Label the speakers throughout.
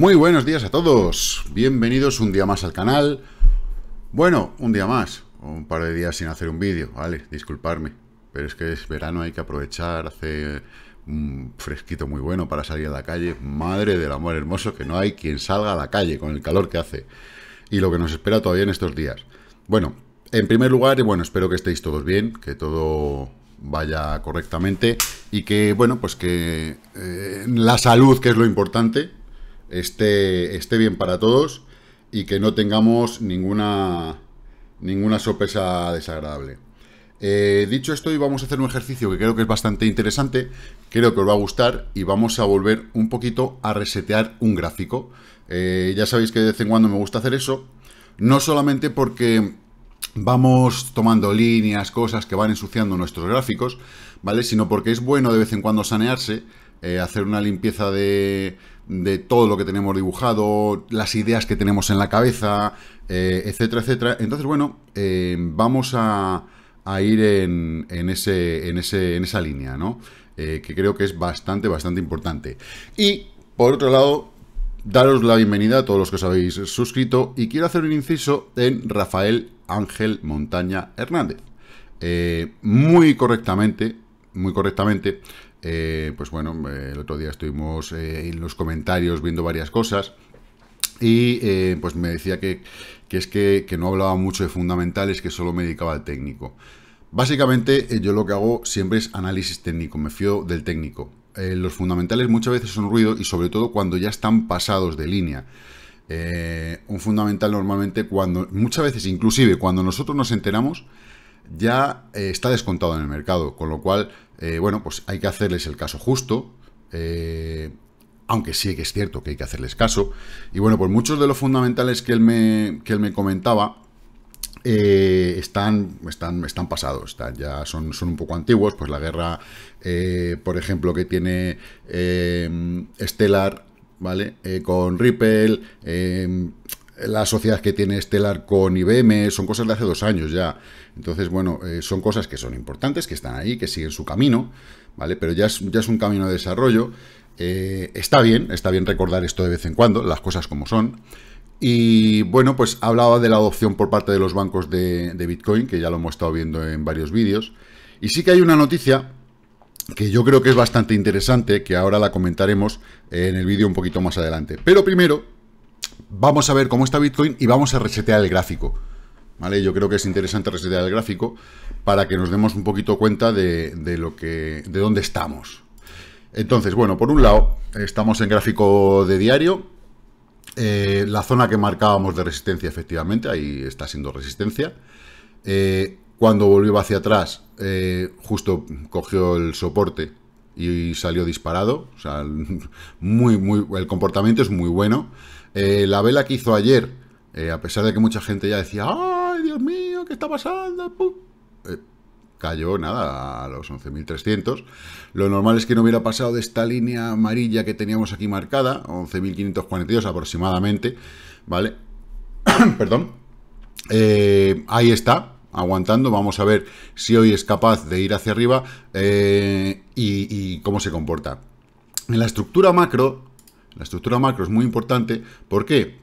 Speaker 1: Muy buenos días a todos, bienvenidos un día más al canal. Bueno, un día más, un par de días sin hacer un vídeo, vale, disculparme, pero es que es verano, hay que aprovechar, hace un fresquito muy bueno para salir a la calle, madre del amor hermoso, que no hay quien salga a la calle con el calor que hace y lo que nos espera todavía en estos días. Bueno, en primer lugar, bueno, espero que estéis todos bien, que todo vaya correctamente y que, bueno, pues que eh, la salud, que es lo importante, esté, esté bien para todos y que no tengamos ninguna, ninguna sorpresa desagradable. Eh, dicho esto, hoy vamos a hacer un ejercicio que creo que es bastante interesante, creo que os va a gustar y vamos a volver un poquito a resetear un gráfico. Eh, ya sabéis que de vez en cuando me gusta hacer eso, no solamente porque vamos tomando líneas, cosas que van ensuciando nuestros gráficos, ¿vale? Sino porque es bueno de vez en cuando sanearse, eh, hacer una limpieza de, de todo lo que tenemos dibujado, las ideas que tenemos en la cabeza, eh, etcétera, etcétera. Entonces, bueno, eh, vamos a, ir en, en, ese, en, ese, en, esa línea, ¿no? Eh, que creo que es bastante, bastante importante. Y, por otro lado, daros la bienvenida a todos los que os habéis suscrito y quiero hacer un inciso en Rafael Ángel Montaña Hernández. muy correctamente, muy correctamente, eh, pues bueno, eh, el otro día estuvimos eh, en los comentarios viendo varias cosas y pues me decía que, que es que, que no hablaba mucho de fundamentales, que solo me dedicaba al técnico. Básicamente yo lo que hago siempre es análisis técnico, me fío del técnico. los fundamentales muchas veces son ruido y sobre todo cuando ya están pasados de línea. un fundamental normalmente cuando, muchas veces inclusive cuando nosotros nos enteramos, ya eh, está descontado en el mercado, con lo cual, eh, bueno, pues hay que hacerles el caso justo, eh, aunque sí que es cierto que hay que hacerles caso. Y bueno, pues muchos de los fundamentales que él me, él me comentaba están, están, están pasados, están, ya son, son un poco antiguos, pues la guerra, por ejemplo, que tiene Stellar, ¿vale? con Ripple, la sociedad que tiene Stellar con IBM, son cosas de hace dos años ya. Entonces, bueno, eh, son cosas que son importantes, que están ahí, que siguen su camino, ¿vale? Pero ya es, ya es un camino de desarrollo. Eh, está bien, está bien recordar esto de vez en cuando, las cosas como son. Y bueno, pues hablaba de la adopción por parte de los bancos de, de Bitcoin, que ya lo hemos estado viendo en varios vídeos. Y sí que hay una noticia que yo creo que es bastante interesante, que ahora la comentaremos en el vídeo un poquito más adelante. Pero primero, vamos a ver cómo está Bitcoin y vamos a resetear el gráfico. ¿Vale? Yo creo que es interesante resetear el gráfico para que nos demos un poquito cuenta de, lo que, de dónde estamos. Entonces, bueno, por un lado, estamos en gráfico de diario. Eh, la zona que marcábamos de resistencia, efectivamente, ahí está siendo resistencia. Eh, cuando volvió hacia atrás, eh, justo cogió el soporte y salió disparado. O sea, muy, muy, el comportamiento es muy bueno. Eh, la vela que hizo ayer, eh, a pesar de que mucha gente ya decía, ¡ay, Dios mío, qué está pasando! Eh, cayó nada a los 11.300. Lo normal es que no hubiera pasado de esta línea amarilla que teníamos aquí marcada, 11.542 aproximadamente, ¿vale? Perdón. ahí está, aguantando. Vamos a ver si hoy es capaz de ir hacia arriba y, cómo se comporta. En la estructura macro, la estructura macro es muy importante. ¿Por qué?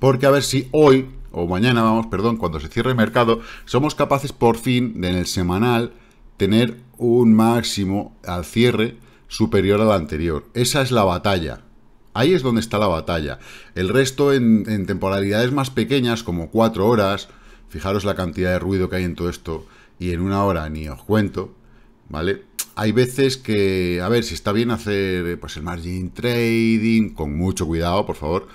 Speaker 1: Porque a ver si hoy, o mañana, vamos, perdón, cuando se cierre el mercado, somos capaces por fin de en el semanal tener un máximo al cierre superior al anterior. Esa es la batalla. Ahí es donde está la batalla. El resto en, temporalidades más pequeñas, como cuatro horas, fijaros la cantidad de ruido que hay en todo esto, y en una hora ni os cuento, ¿vale? hay veces que, a ver, si está bien hacer eh, pues el margin trading, con mucho cuidado, por favor,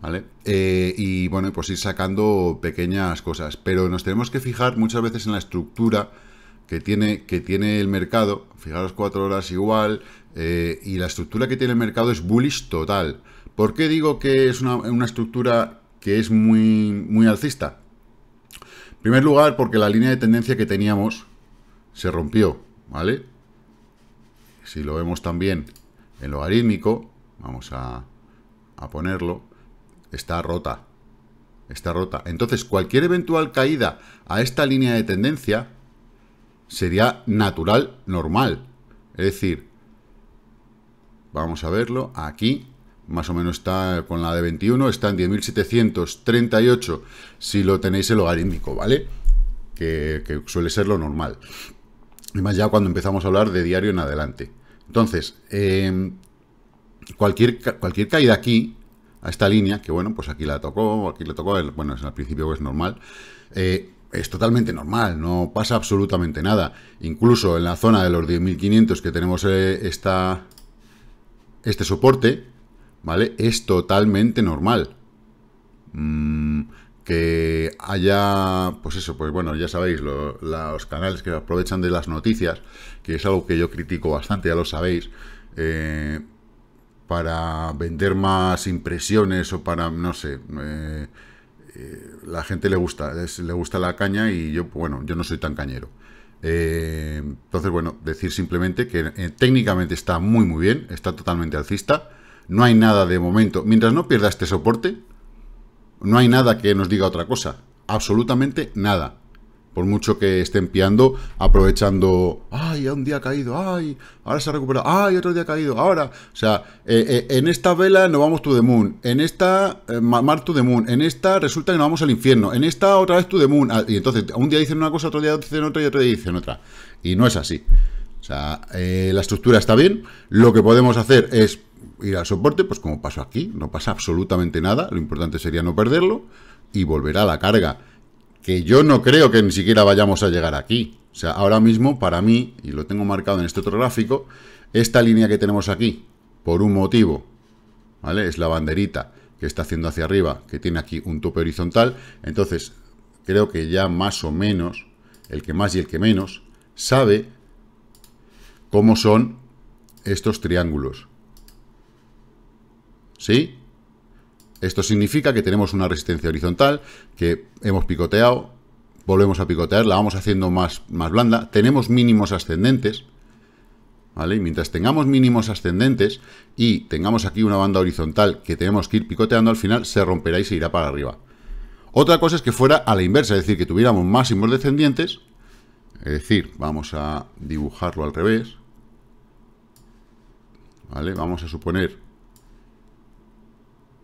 Speaker 1: ¿vale? Eh, y bueno, pues ir sacando pequeñas cosas, pero nos tenemos que fijar muchas veces en la estructura que tiene, que tiene el mercado, fijaros cuatro horas igual, eh, y la estructura que tiene el mercado es bullish total. ¿Por qué digo que es una, estructura que es muy, muy alcista? En primer lugar, porque la línea de tendencia que teníamos se rompió, ¿vale? si lo vemos también en logarítmico, vamos a, a ponerlo, está rota. Está rota. Entonces, cualquier eventual caída a esta línea de tendencia sería natural, normal. Es decir, vamos a verlo, aquí más o menos está con la de 21, está en 10.738 si lo tenéis el logarítmico, ¿vale? Que, que suele ser lo normal más ya cuando empezamos a hablar de diario en adelante. Entonces, eh, cualquier, cualquier caída aquí, a esta línea, que bueno, pues aquí la tocó, aquí la tocó, el, bueno, al principio es normal, eh, es totalmente normal, no pasa absolutamente nada. Incluso en la zona de los 10.500 que tenemos eh, este soporte, ¿vale? Es totalmente normal. Mm, que haya, pues eso, pues bueno, ya sabéis, los canales que aprovechan de las noticias, que es algo que yo critico bastante, ya lo sabéis, eh, para vender más impresiones o para, no sé, eh, eh, la gente le gusta, le gusta la caña y yo, bueno, yo no soy tan cañero. entonces, bueno, decir simplemente que técnicamente está muy, muy bien, está totalmente alcista, no hay nada de momento, mientras no pierda este soporte, no hay nada que nos diga otra cosa. Absolutamente nada. Por mucho que estén piando, aprovechando, ay, un día ha caído, ay, ahora se ha recuperado, ay, otro día ha caído, ahora. O sea, eh, eh, en esta vela no vamos to the moon, en esta eh, mar to the moon, en esta resulta que no vamos al infierno, en esta otra vez to de moon. Ah, y entonces, un día dicen una cosa, otro día dicen otra y otro día dicen otra. Y no es así. O sea, la estructura está bien, lo que podemos hacer es ir al soporte, pues como pasó aquí, no pasa absolutamente nada, lo importante sería no perderlo y volverá a la carga, que yo no creo que ni siquiera vayamos a llegar aquí. O sea, ahora mismo para mí, y lo tengo marcado en este otro gráfico, esta línea que tenemos aquí, por un motivo, ¿vale? Es la banderita que está haciendo hacia arriba, que tiene aquí un tope horizontal, entonces creo que ya más o menos, el que más y el que menos, sabe cómo son estos triángulos. ¿sí? Esto significa que tenemos una resistencia horizontal que hemos picoteado, volvemos a picotear, la vamos haciendo más, más blanda, tenemos mínimos ascendentes, ¿vale? mientras tengamos mínimos ascendentes y tengamos aquí una banda horizontal que tenemos que ir picoteando, al final se romperá y se irá para arriba. Otra cosa es que fuera a la inversa, es decir, que tuviéramos máximos descendientes, es decir, vamos a dibujarlo al revés, ¿vale? Vamos a suponer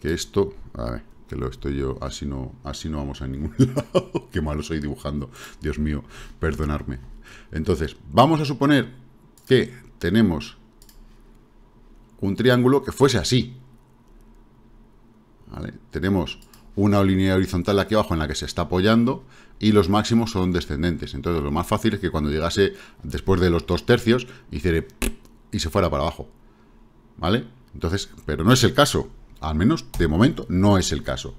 Speaker 1: que esto... A ver, que lo estoy yo... Así no, así no vamos a ningún lado. Qué malo soy dibujando. Dios mío, perdonadme. Entonces, vamos a suponer que tenemos un triángulo que fuese así. Tenemos una línea horizontal aquí abajo en la que se está apoyando y los máximos son descendentes. Entonces lo más fácil es que cuando llegase después de los dos tercios, hiciera y se fuera para abajo. ¿Vale? Entonces, pero no es el caso. Al menos de momento no es el caso.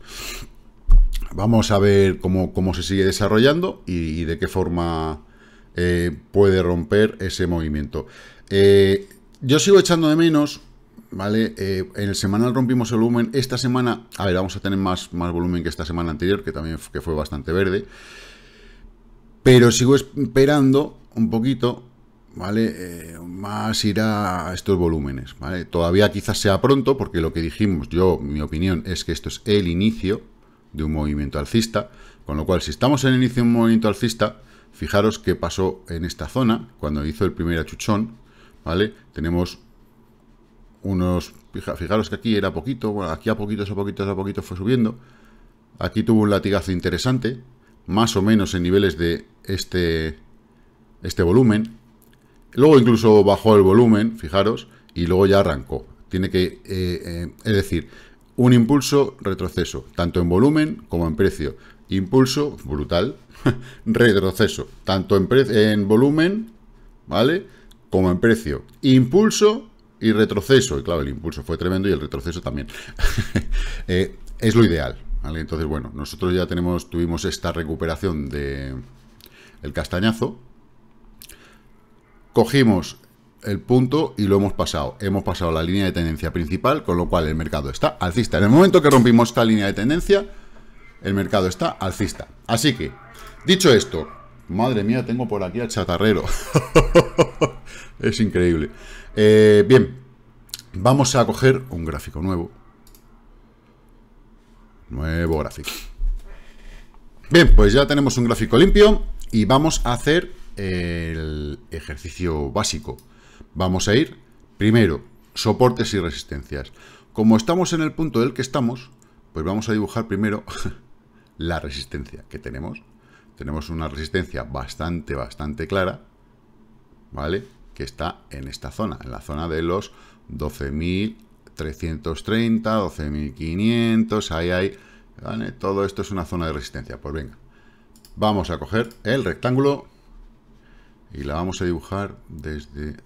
Speaker 1: Vamos a ver cómo, cómo se sigue desarrollando y, de qué forma eh, puede romper ese movimiento. Eh, yo sigo echando de menos, ¿vale? Eh, en el semanal rompimos el volumen. Esta semana, a ver, vamos a tener más, más volumen que esta semana anterior, que también que fue bastante verde. Pero sigo esperando un poquito ¿vale? Eh, más irá a estos volúmenes, ¿vale? Todavía quizás sea pronto, porque lo que dijimos, yo, mi opinión, es que esto es el inicio de un movimiento alcista, con lo cual, si estamos en el inicio de un movimiento alcista, fijaros qué pasó en esta zona, cuando hizo el primer achuchón, ¿vale? Tenemos unos, fijaros que aquí era poquito, bueno, aquí a poquitos, a poquitos, a poquitos fue subiendo, aquí tuvo un latigazo interesante, más o menos en niveles de este, este volumen, Luego incluso bajó el volumen, fijaros, y luego ya arrancó. Tiene que, eh, eh, es decir, un impulso, retroceso, tanto en volumen como en precio. Impulso, brutal, retroceso, tanto en, volumen, ¿vale? Como en precio. Impulso y retroceso. Y claro, el impulso fue tremendo y el retroceso también. Eh, es lo ideal, Entonces, bueno, nosotros ya tenemos, tuvimos esta recuperación de el castañazo, cogimos el punto y lo hemos pasado. Hemos pasado la línea de tendencia principal, con lo cual el mercado está alcista. En el momento que rompimos esta línea de tendencia, el mercado está alcista. Así que, dicho esto, madre mía, tengo por aquí al chatarrero. es increíble. Eh, bien, vamos a coger un gráfico nuevo. Nuevo gráfico. Bien, pues ya tenemos un gráfico limpio y vamos a hacer el ejercicio básico. Vamos a ir, primero, soportes y resistencias. Como estamos en el punto del que estamos, pues vamos a dibujar primero la resistencia que tenemos. Tenemos una resistencia bastante, bastante clara, ¿vale? Que está en esta zona, en la zona de los 12.330, 12.500, ahí hay... ¿vale? Todo esto es una zona de resistencia. Pues venga, vamos a coger el rectángulo y la vamos a dibujar desde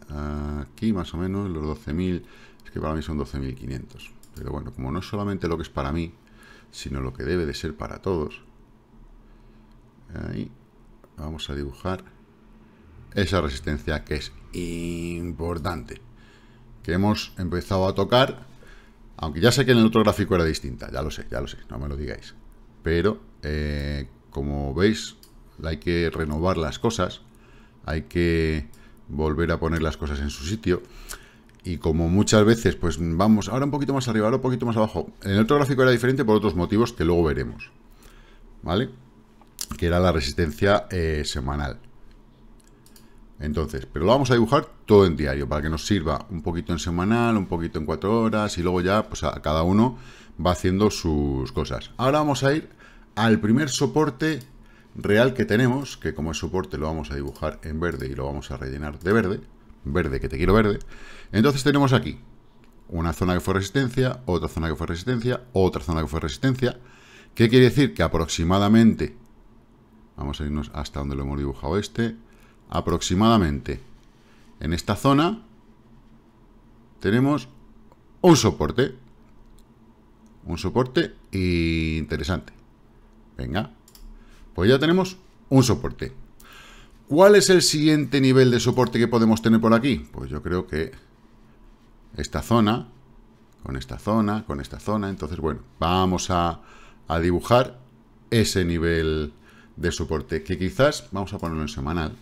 Speaker 1: aquí más o menos, los 12.000, es que para mí son 12.500. Pero bueno, como no es solamente lo que es para mí, sino lo que debe de ser para todos, ahí vamos a dibujar esa resistencia que es importante, que hemos empezado a tocar, aunque ya sé que en el otro gráfico era distinta, ya lo sé, ya lo sé, no me lo digáis, pero eh, como veis hay que renovar las cosas, hay que volver a poner las cosas en su sitio. Y como muchas veces, pues vamos ahora un poquito más arriba, ahora un poquito más abajo. En el otro gráfico era diferente por otros motivos que luego veremos. ¿Vale? Que era la resistencia eh, semanal. Entonces, pero lo vamos a dibujar todo en diario, para que nos sirva un poquito en semanal, un poquito en cuatro horas, y luego ya, pues a cada uno va haciendo sus cosas. Ahora vamos a ir al primer soporte real que tenemos, que como es soporte lo vamos a dibujar en verde y lo vamos a rellenar de verde, verde que te quiero verde, entonces tenemos aquí una zona que fue resistencia, otra zona que fue resistencia, otra zona que fue resistencia, ¿qué quiere decir? Que aproximadamente, vamos a irnos hasta donde lo hemos dibujado este, aproximadamente en esta zona tenemos un soporte, un soporte interesante. Venga, pues ya tenemos un soporte. ¿Cuál es el siguiente nivel de soporte que podemos tener por aquí? Pues yo creo que esta zona, con esta zona, con esta zona. Entonces, bueno, vamos a, dibujar ese nivel de soporte que quizás, vamos a ponerlo en semanal,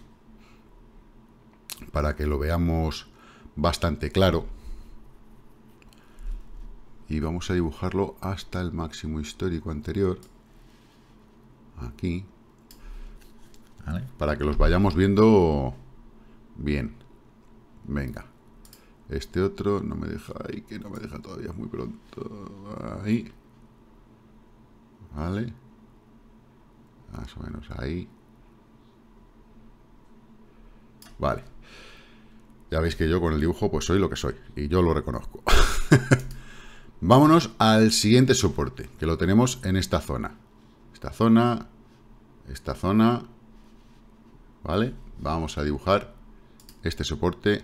Speaker 1: para que lo veamos bastante claro. Y vamos a dibujarlo hasta el máximo histórico anterior aquí. Para que los vayamos viendo bien. Venga. Este otro no me deja ahí, que no me deja todavía, muy pronto. Ahí. ¿Vale? Más o menos ahí. Vale. Ya veis que yo con el dibujo pues soy lo que soy. Y yo lo reconozco. Vámonos al siguiente soporte, que lo tenemos en esta zona. Esta zona, esta zona, ¿vale? Vamos a dibujar este soporte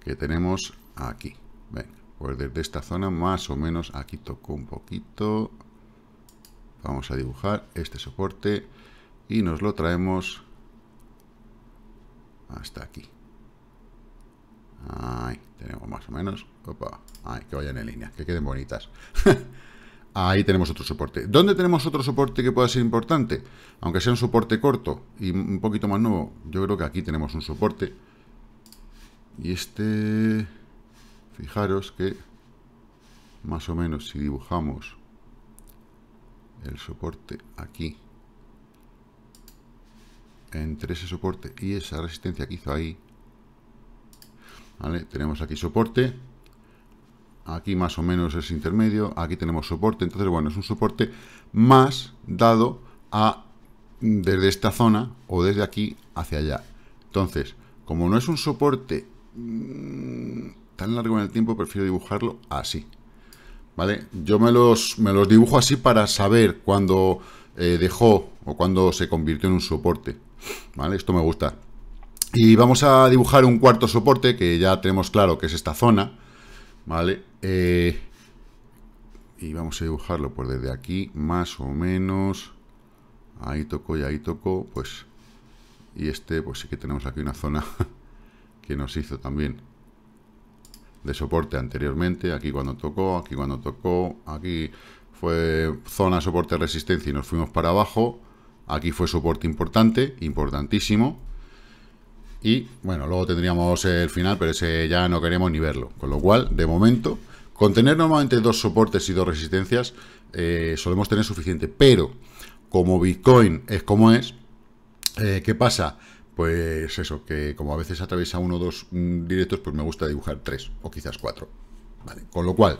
Speaker 1: que tenemos aquí. Venga, pues desde esta zona más o menos, aquí tocó un poquito. Vamos a dibujar este soporte y nos lo traemos hasta aquí. Ahí, tenemos más o menos. Opa, ay, que vayan en línea, que queden bonitas. Ahí tenemos otro soporte. ¿Dónde tenemos otro soporte que pueda ser importante? Aunque sea un soporte corto y un poquito más nuevo, yo creo que aquí tenemos un soporte. Y este... Fijaros que más o menos si dibujamos el soporte aquí entre ese soporte y esa resistencia que hizo ahí ¿vale? tenemos aquí soporte aquí más o menos es intermedio, aquí tenemos soporte, entonces bueno, es un soporte más dado a desde esta zona o desde aquí hacia allá. Entonces, como no es un soporte mm, tan largo en el tiempo, prefiero dibujarlo así. ¿Vale? Yo me los, me los dibujo así para saber cuándo eh, dejó o cuando se convirtió en un soporte. ¿Vale? Esto me gusta. Y vamos a dibujar un cuarto soporte, que ya tenemos claro que es esta zona. ¿vale? Eh, y vamos a dibujarlo por desde aquí, más o menos, ahí tocó y ahí tocó, pues, y este, pues sí que tenemos aquí una zona que nos hizo también de soporte anteriormente, aquí cuando tocó, aquí cuando tocó, aquí fue zona soporte resistencia y nos fuimos para abajo, aquí fue soporte importante, importantísimo, y bueno, luego tendríamos el final, pero ese ya no queremos ni verlo. Con lo cual, de momento, con tener normalmente dos soportes y dos resistencias, eh, solemos tener suficiente. Pero, como Bitcoin es como es, eh, ¿qué pasa? Pues eso, que como a veces atraviesa uno o dos mm, directos, pues me gusta dibujar tres o quizás cuatro. con lo cual,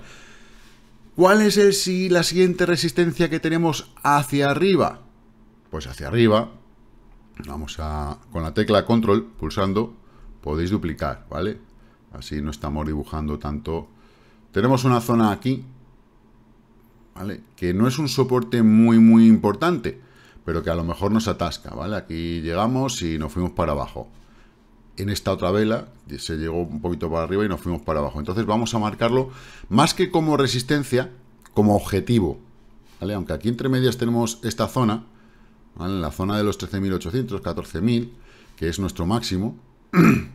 Speaker 1: ¿cuál es el, si, la siguiente resistencia que tenemos hacia arriba? Pues hacia arriba Vamos a, con la tecla control, pulsando, podéis duplicar, ¿vale? Así no estamos dibujando tanto. Tenemos una zona aquí, ¿vale? Que no es un soporte muy, muy importante, pero que a lo mejor nos atasca, ¿vale? Aquí llegamos y nos fuimos para abajo. En esta otra vela se llegó un poquito para arriba y nos fuimos para abajo. Entonces vamos a marcarlo más que como resistencia, como objetivo, ¿vale? Aunque aquí entre medias tenemos esta zona, en la zona de los 13.800, 14.000, que es nuestro máximo.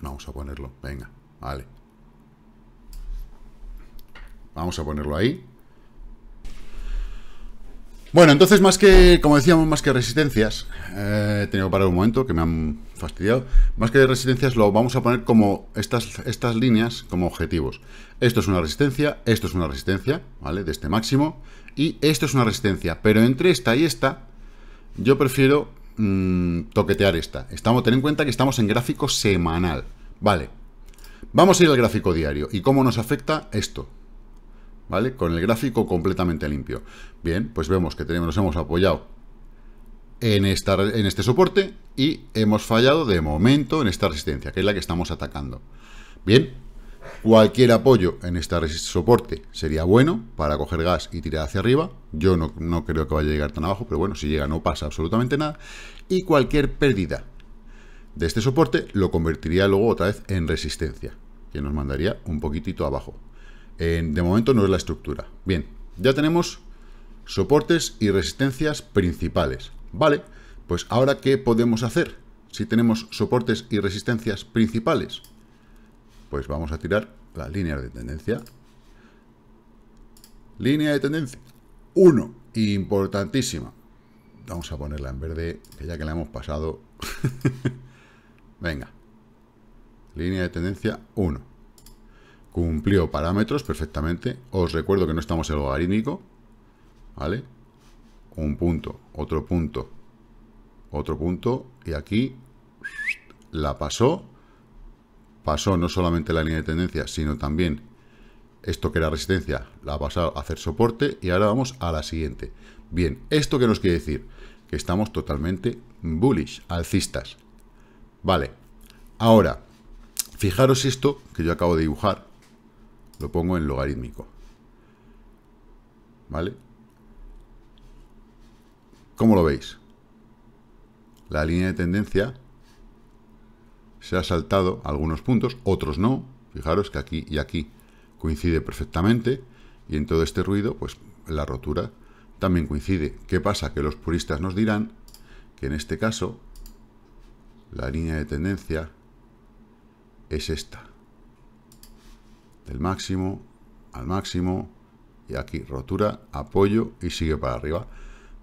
Speaker 1: Vamos a ponerlo, venga, vale. Vamos a ponerlo ahí. Bueno, entonces más que, como decíamos, más que resistencias, eh, he tenido que parar un momento, que me han fastidiado, más que resistencias lo vamos a poner como estas, estas líneas como objetivos. Esto es una resistencia, esto es una resistencia, ¿vale? De este máximo, y esto es una resistencia, pero entre esta y esta yo prefiero mm, toquetear esta. Estamos, ten en cuenta que estamos en gráfico semanal. Vale. Vamos a ir al gráfico diario. ¿Y cómo nos afecta esto? ¿Vale? Con el gráfico completamente limpio. Bien, pues vemos que tenemos, nos hemos apoyado en, esta, en este soporte y hemos fallado de momento en esta resistencia, que es la que estamos atacando. Bien, Cualquier apoyo en este soporte sería bueno para coger gas y tirar hacia arriba. Yo no, creo que vaya a llegar tan abajo, pero bueno, si llega no pasa absolutamente nada. Y cualquier pérdida de este soporte lo convertiría luego otra vez en resistencia, que nos mandaría un poquitito abajo. de momento no es la estructura. Bien, ya tenemos soportes y resistencias principales. Vale, pues ahora ¿qué podemos hacer si tenemos soportes y resistencias principales? Pues vamos a tirar la línea de tendencia. Línea de tendencia. 1. Importantísima. Vamos a ponerla en verde, que ya que la hemos pasado. Venga. Línea de tendencia 1. Cumplió parámetros perfectamente. Os recuerdo que no estamos en logarítmico. ¿Vale? Un punto, otro punto, otro punto. Y aquí la pasó pasó no solamente la línea de tendencia, sino también esto que era resistencia, la ha pasado a hacer soporte y ahora vamos a la siguiente. Bien, ¿esto qué nos quiere decir? Que estamos totalmente bullish, alcistas. Vale, ahora, fijaros esto que yo acabo de dibujar, lo pongo en logarítmico. ¿Vale? ¿Cómo lo veis? La línea de tendencia se ha saltado algunos puntos, otros no. Fijaros que aquí y aquí coincide perfectamente y en todo este ruido, pues la rotura también coincide. ¿Qué pasa? Que los puristas nos dirán que en este caso la línea de tendencia es esta. Del máximo al máximo y aquí rotura, apoyo y sigue para arriba.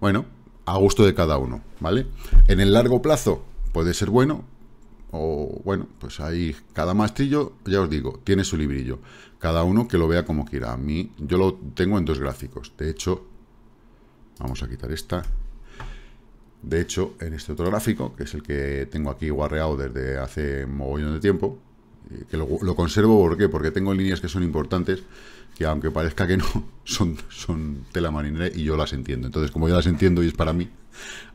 Speaker 1: Bueno, a gusto de cada uno, ¿vale? En el largo plazo puede ser bueno, bueno, pues ahí cada mastillo ya os digo, tiene su librillo. Cada uno que lo vea como quiera. A mí, yo lo tengo en dos gráficos. De hecho, vamos a quitar esta. De hecho, en este otro gráfico, que es el que tengo aquí guarreado desde hace mogollón de tiempo, que lo, conservo ¿por porque tengo líneas que son importantes, que aunque parezca que no, son, son tela marinera y yo las entiendo. Entonces, como yo las entiendo y es para mí,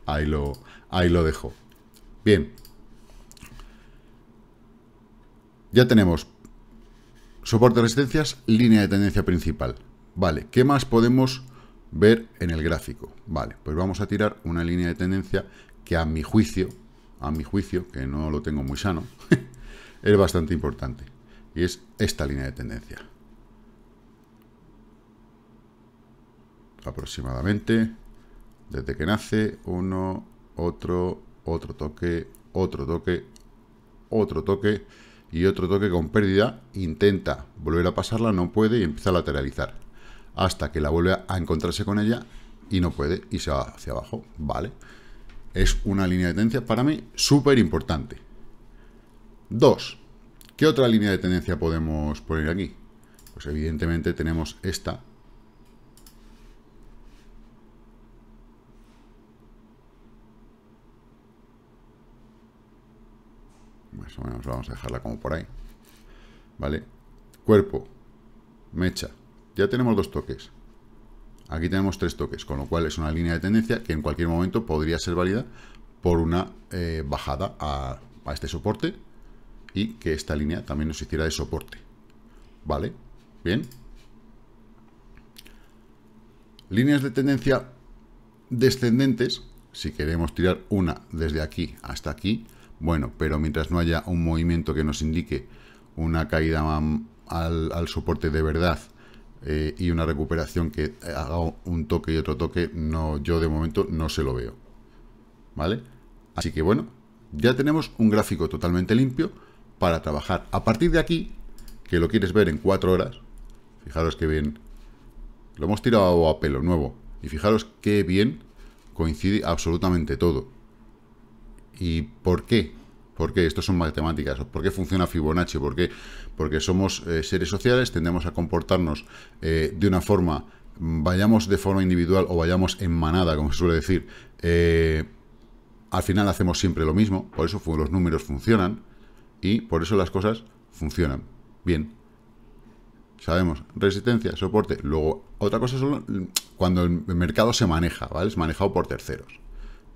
Speaker 1: ahí lo, ahí lo dejo. Bien, ya tenemos soporte de resistencias, línea de tendencia principal. Vale, ¿qué más podemos ver en el gráfico? Vale, pues vamos a tirar una línea de tendencia que a mi juicio, a mi juicio, que no lo tengo muy sano, es bastante importante. Y es esta línea de tendencia. Aproximadamente, desde que nace, uno, otro, otro toque, otro toque, otro toque y otro toque con pérdida, intenta volver a pasarla, no puede y empieza a lateralizar. Hasta que la vuelve a encontrarse con ella y no puede y se va hacia abajo. Vale. Es una línea de tendencia para mí súper importante. Dos. ¿Qué otra línea de tendencia podemos poner aquí? Pues evidentemente tenemos esta, vamos a dejarla como por ahí, ¿vale? Cuerpo, mecha, ya tenemos dos toques. Aquí tenemos tres toques, con lo cual es una línea de tendencia que en cualquier momento podría ser válida por una eh, bajada a, a este soporte y que esta línea también nos hiciera de soporte. ¿Vale? Bien. Líneas de tendencia descendentes, si queremos tirar una desde aquí hasta aquí, bueno, pero mientras no haya un movimiento que nos indique una caída al, soporte de verdad eh, y una recuperación que haga un toque y otro toque, no, yo de momento no se lo veo. ¿Vale? Así que bueno, ya tenemos un gráfico totalmente limpio para trabajar. A partir de aquí, que lo quieres ver en 4 horas, fijaros que bien, lo hemos tirado a pelo nuevo, y fijaros qué bien coincide absolutamente todo. ¿Y por qué? Porque estos son matemáticas. ¿Por qué funciona Fibonacci? ¿Por qué? Porque somos eh, seres sociales, tendemos a comportarnos eh, de una forma, mm, vayamos de forma individual o vayamos en manada, como se suele decir. Eh, al final hacemos siempre lo mismo, por eso los números funcionan y por eso las cosas funcionan. Bien, sabemos, resistencia, soporte. Luego, otra cosa es mm, cuando el mercado se maneja, ¿vale? Es manejado por terceros.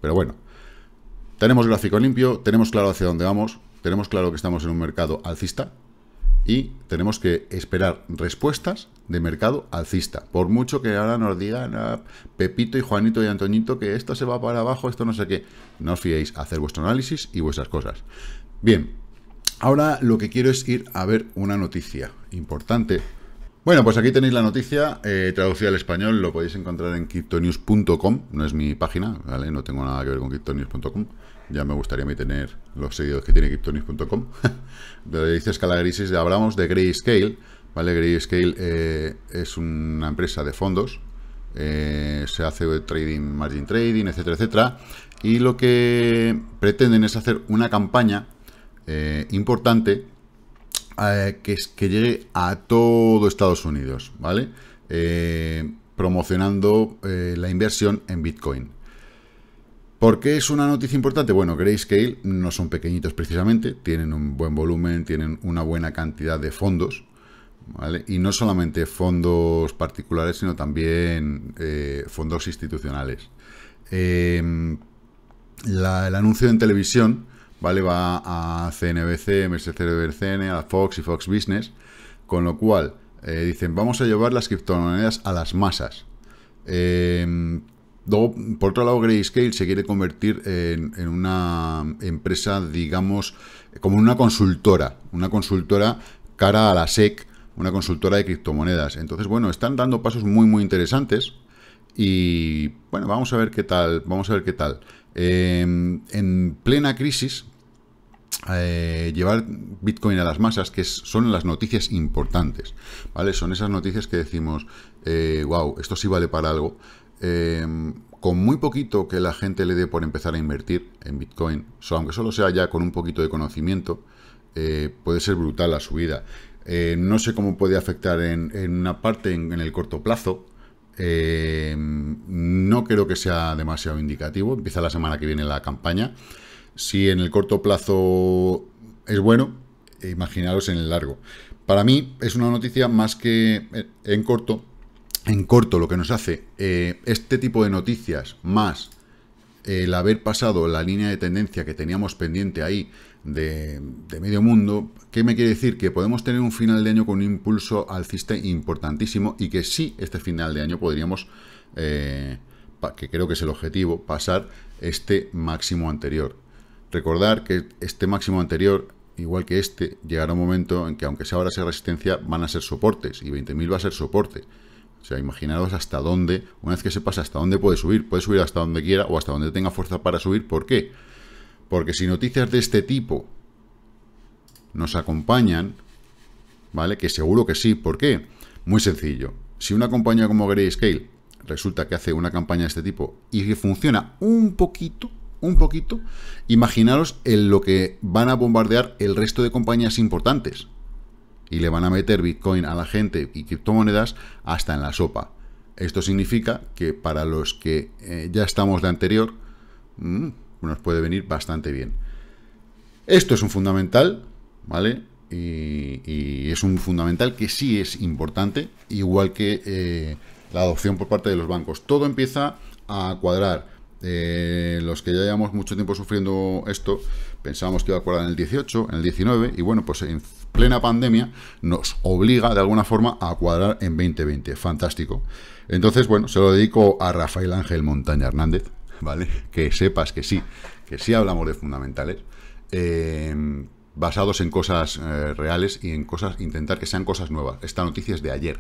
Speaker 1: Pero bueno, tenemos gráfico limpio, tenemos claro hacia dónde vamos, tenemos claro que estamos en un mercado alcista y tenemos que esperar respuestas de mercado alcista. Por mucho que ahora nos digan a ah, Pepito y Juanito y Antoñito que esto se va para abajo, esto no sé qué. No os fiéis, hacer vuestro análisis y vuestras cosas. Bien, ahora lo que quiero es ir a ver una noticia importante. Bueno, pues aquí tenéis la noticia eh, traducida al español, lo podéis encontrar en cryptonews.com, no es mi página, ¿vale? No tengo nada que ver con cryptonews.com ya me gustaría a mí tener los seguidores que tiene Kryptonis.com. Pero dice escala hablamos de Grayscale, ¿vale? Grayscale eh, es una empresa de fondos, eh, se hace trading, margin trading, etcétera, etcétera. Y lo que pretenden es hacer una campaña eh, importante que, que llegue a todo Estados Unidos, ¿vale? promocionando la inversión en Bitcoin. ¿Por qué es una noticia importante? Bueno, Grayscale no son pequeñitos precisamente, tienen un buen volumen, tienen una buena cantidad de fondos, ¿vale? Y no solamente fondos particulares, sino también eh, fondos institucionales. Em, el anuncio en televisión, ¿vale? Va a CNBC, MSCBCN, a Fox y Fox Business, con lo cual eh, dicen, vamos a llevar las criptomonedas a las masas. Eh, Luego, por otro lado, Grayscale se quiere convertir en, una empresa, digamos, como una consultora, una consultora cara a la SEC, una consultora de criptomonedas. Entonces, bueno, están dando pasos muy, muy interesantes y, bueno, vamos a ver qué tal, vamos a ver qué tal. Em, en plena crisis, eh, llevar Bitcoin a las masas, que son las noticias importantes, ¿vale? Son esas noticias que decimos, wow, eh, esto sí vale para algo. Em, con muy poquito que la gente le dé por empezar a invertir en Bitcoin, aunque solo sea ya con un poquito de conocimiento, eh, puede ser brutal la subida. Eh, no sé cómo puede afectar en, una parte en, en, el corto plazo. Em, no creo que sea demasiado indicativo. Empieza la semana que viene la campaña. Si en el corto plazo es bueno, imaginaros en el largo. Para mí es una noticia más que eh, en corto, en corto lo que nos hace eh, este tipo de noticias más eh, el haber pasado la línea de tendencia que teníamos pendiente ahí de, medio mundo, ¿qué me quiere decir? Que podemos tener un final de año con un impulso alcista importantísimo y que sí, este final de año podríamos, eh, que creo que es el objetivo, pasar este máximo anterior. Recordar que este máximo anterior, igual que este, llegará un momento en que aunque sea ahora sea resistencia, van a ser soportes y 20.000 va a ser soporte. O sea, imaginaros hasta dónde, una vez que sepas hasta dónde puede subir, puede subir hasta donde quiera o hasta donde tenga fuerza para subir. ¿Por qué? Porque si noticias de este tipo nos acompañan, ¿vale? Que seguro que sí. ¿Por qué? Muy sencillo. Si una compañía como Grayscale resulta que hace una campaña de este tipo y que funciona un poquito, un poquito, imaginaros en lo que van a bombardear el resto de compañías importantes y le van a meter Bitcoin a la gente y criptomonedas hasta en la sopa. Esto significa que para los que eh, ya estamos de anterior, mm, nos puede venir bastante bien. Esto es un fundamental, ¿vale? Y, es un fundamental que sí es importante, igual que eh, la adopción por parte de los bancos. Todo empieza a cuadrar eh, los que ya llevamos mucho tiempo sufriendo esto, pensábamos que iba a cuadrar en el 18, en el 19, y bueno, pues en plena pandemia nos obliga de alguna forma a cuadrar en 2020. Fantástico. Entonces, bueno, se lo dedico a Rafael Ángel Montaña Hernández, ¿vale? Que sepas que sí, que sí hablamos de fundamentales. Eh, basados en cosas eh, reales y en cosas, intentar que sean cosas nuevas. Esta noticia es de ayer.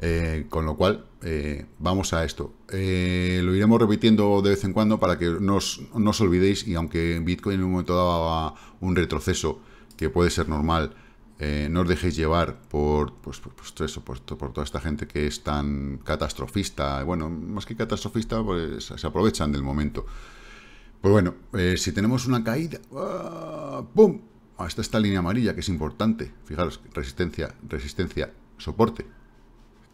Speaker 1: Eh, con lo cual, eh, vamos a esto. Eh, lo iremos repitiendo de vez en cuando para que no os, olvidéis y aunque Bitcoin en un momento daba un retroceso que puede ser normal, no os dejéis llevar por, pues, por, toda esta gente que es tan catastrofista. Bueno, más que catastrofista, pues se aprovechan del momento. Pues bueno, si tenemos una caída... ¡ah! ¡Pum! Hasta ah, esta línea amarilla que es importante. Fijaros, resistencia, resistencia, soporte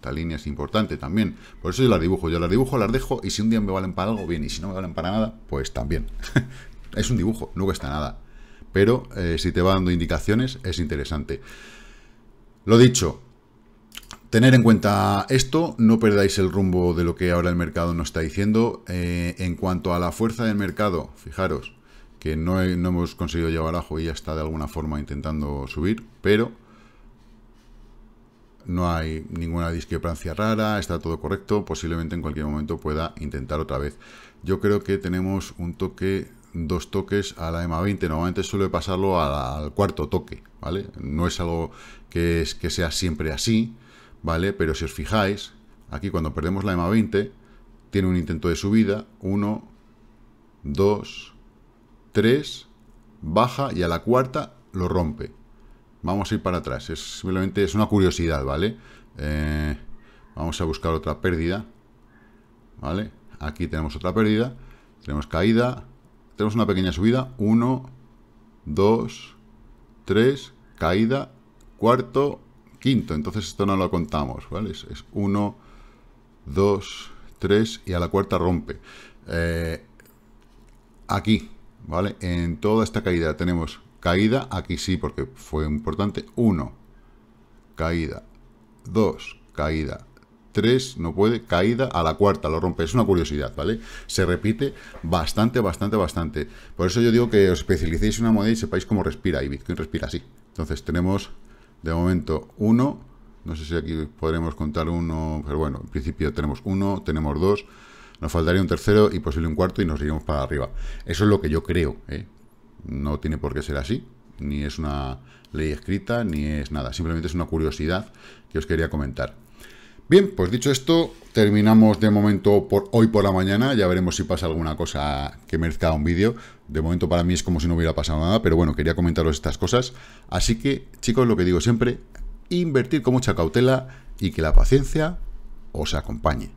Speaker 1: esta línea es importante también. Por eso yo las dibujo. Yo las dibujo, las dejo y si un día me valen para algo, bien. Y si no me valen para nada, pues también. es un dibujo, no cuesta nada. Pero eh, si te va dando indicaciones, es interesante. Lo dicho, tener en cuenta esto, no perdáis el rumbo de lo que ahora el mercado nos está diciendo. Eh, en cuanto a la fuerza del mercado, fijaros que no, no hemos conseguido llevar abajo y ya está de alguna forma intentando subir, pero no hay ninguna discrepancia rara, está todo correcto, posiblemente en cualquier momento pueda intentar otra vez. Yo creo que tenemos un toque, dos toques a la EMA 20, normalmente suele pasarlo al cuarto toque, ¿vale? No es algo que, que sea siempre así, ¿vale? Pero si os fijáis, aquí cuando perdemos la EMA 20, tiene un intento de subida, 1, 2, 3, baja y a la cuarta lo rompe. Vamos a ir para atrás. Es simplemente es una curiosidad, ¿vale? Eh, vamos a buscar otra pérdida. ¿Vale? Aquí tenemos otra pérdida. Tenemos caída. Tenemos una pequeña subida. Uno. Dos. Tres. caída, cuarto, quinto. Entonces esto no lo contamos, ¿vale? Es 1, 2, 3 y a la cuarta rompe. Eh, aquí, ¿vale? En toda esta caída tenemos Caída, aquí sí, porque fue importante. 1, caída. 2, caída. 3, no puede, caída a la cuarta, lo rompe. Es una curiosidad, ¿vale? Se repite bastante, bastante, bastante. Por eso yo digo que os especialicéis en una moneda y sepáis cómo respira. Y Bitcoin respira así. Entonces tenemos, de momento, 1. No sé si aquí podremos contar uno, pero bueno, en principio tenemos uno, tenemos dos, nos faltaría un tercero y posible un cuarto y nos iríamos para arriba. Eso es lo que yo creo, ¿eh? no tiene por qué ser así, ni es una ley escrita, ni es nada, simplemente es una curiosidad que os quería comentar. Bien, pues dicho esto, terminamos de momento por hoy por la mañana, ya veremos si pasa alguna cosa que merezca un vídeo, de momento para mí es como si no hubiera pasado nada, pero bueno, quería comentaros estas cosas, así que chicos, lo que digo siempre, invertir con mucha cautela y que la paciencia os acompañe.